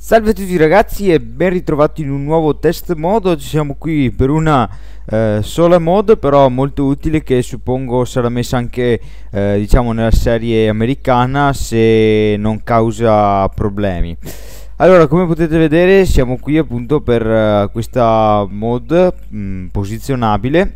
Salve a tutti ragazzi e ben ritrovati in un nuovo test mod Oggi siamo qui per una eh, sola mod però molto utile che suppongo sarà messa anche eh, diciamo nella serie americana se non causa problemi allora, come potete vedere, siamo qui appunto per uh, questa mod mh, mm, posizionabile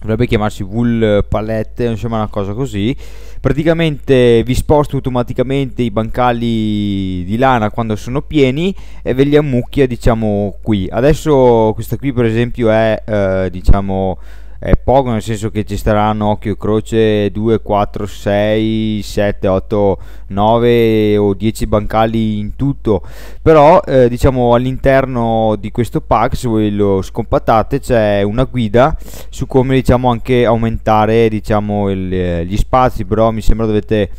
dovrebbe chiamarsi wool palette, insomma una cosa così. Praticamente vi sposta automaticamente i bancali di lana quando sono pieni e ve li ammucchia diciamo qui. Adesso questa qui per esempio è eh, diciamo eh, poco, nel senso che ci staranno occhio e croce 2, 4, 6, 7, 8, 9 o 10 bancali in tutto, però eh, diciamo all'interno di questo pack se voi lo scompattate c'è una guida su come diciamo anche aumentare diciamo il, eh, gli spazi, però mi sembra dovete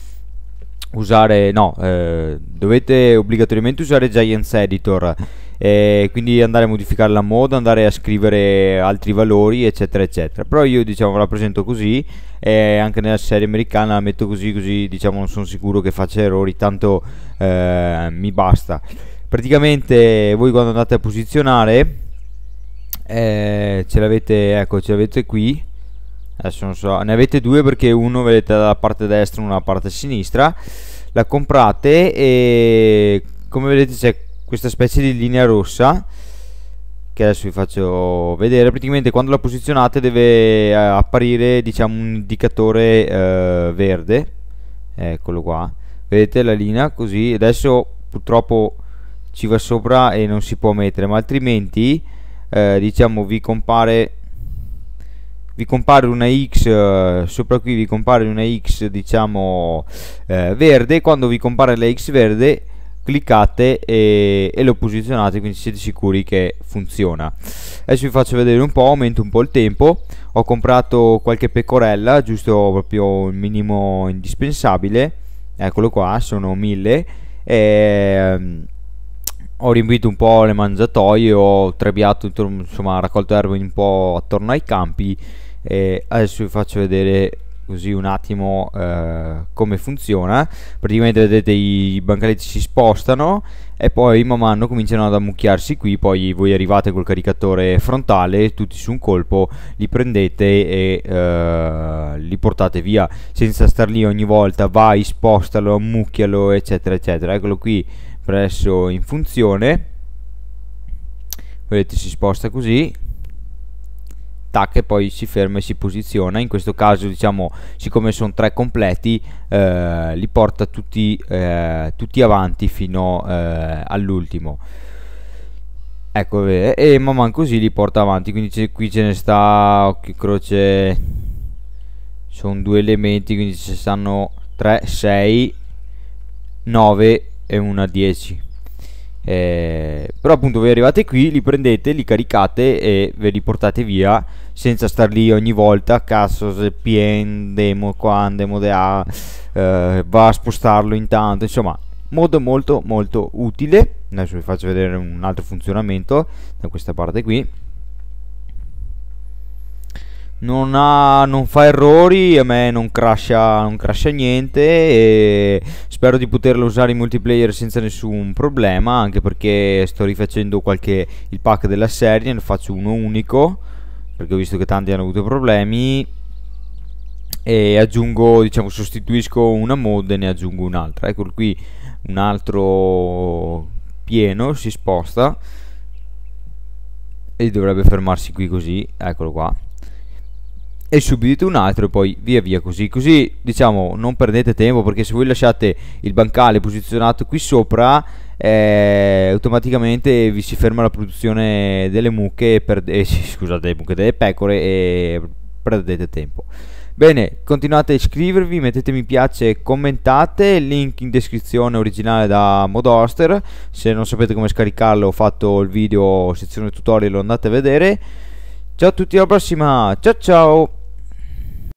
usare no eh, dovete obbligatoriamente usare Giants Editor eh, quindi andare a modificare la mode, andare a scrivere altri valori eccetera eccetera però io diciamo la presento così eh, anche nella serie americana la metto così così diciamo non sono sicuro che faccia errori tanto eh, mi basta praticamente voi quando andate a posizionare eh, ce l'avete ecco ce l'avete qui adesso non so ne avete due perché uno vedete dalla parte destra e uno dalla parte sinistra la comprate e come vedete c'è questa specie di linea rossa che adesso vi faccio vedere praticamente quando la posizionate deve eh, apparire diciamo un indicatore eh, verde eccolo qua vedete la linea così adesso purtroppo ci va sopra e non si può mettere ma altrimenti eh, diciamo vi compare vi compare una X eh, sopra qui vi compare una X diciamo eh, verde quando vi compare la X verde cliccate e, e, lo posizionate quindi siete sicuri che funziona adesso vi faccio vedere un po' aumento un po' il tempo ho comprato qualche pecorella giusto proprio il minimo indispensabile eccolo qua sono 1000 e ehm, ho riempito un po' le mangiatoie ho trebbiato insomma raccolto erbe un po' attorno ai campi e adesso vi faccio vedere così un attimo eh, come funziona praticamente vedete i bancaletti si spostano e poi man mano cominciano ad ammucchiarsi qui poi voi arrivate col caricatore frontale tutti su un colpo li prendete e eh, li portate via senza star lì ogni volta vai spostalo ammucchialo eccetera eccetera eccolo qui presso in funzione vedete si sposta così tac e poi si ferma e si posiziona in questo caso diciamo siccome sono tre completi eh, li porta tutti, eh, tutti avanti fino eh, all'ultimo ecco e man man così li porta avanti quindi qui ce ne sta occhio croce sono due elementi quindi ci stanno 3 6 9 e una 10 eh, però appunto voi arrivate qui, li prendete, li caricate e ve li portate via senza star lì ogni volta cazzo se pien demo qua demo da eh, va a spostarlo intanto insomma modo molto molto utile adesso vi faccio vedere un altro funzionamento da questa parte qui non, ha, non, fa errori, a me non crasha, non crasha niente e spero di poterlo usare in multiplayer senza nessun problema, anche perché sto rifacendo qualche, il pack della serie, ne faccio uno unico, perché ho visto che tanti hanno avuto problemi e aggiungo, diciamo, sostituisco una mod e ne aggiungo un'altra. Eccolo qui, un altro pieno si sposta e dovrebbe fermarsi qui così, eccolo qua e subito un altro e poi via via così così diciamo non perdete tempo perché se voi lasciate il bancale posizionato qui sopra eh, automaticamente vi si ferma la produzione delle mucche e eh, scusate le mucche delle pecore e perdete tempo bene continuate a iscrivervi mettete mi piace commentate link in descrizione originale da Modoster se non sapete come scaricarlo ho fatto il video sezione tutorial andate a vedere Ciao a tutti alla prossima, ciao ciao!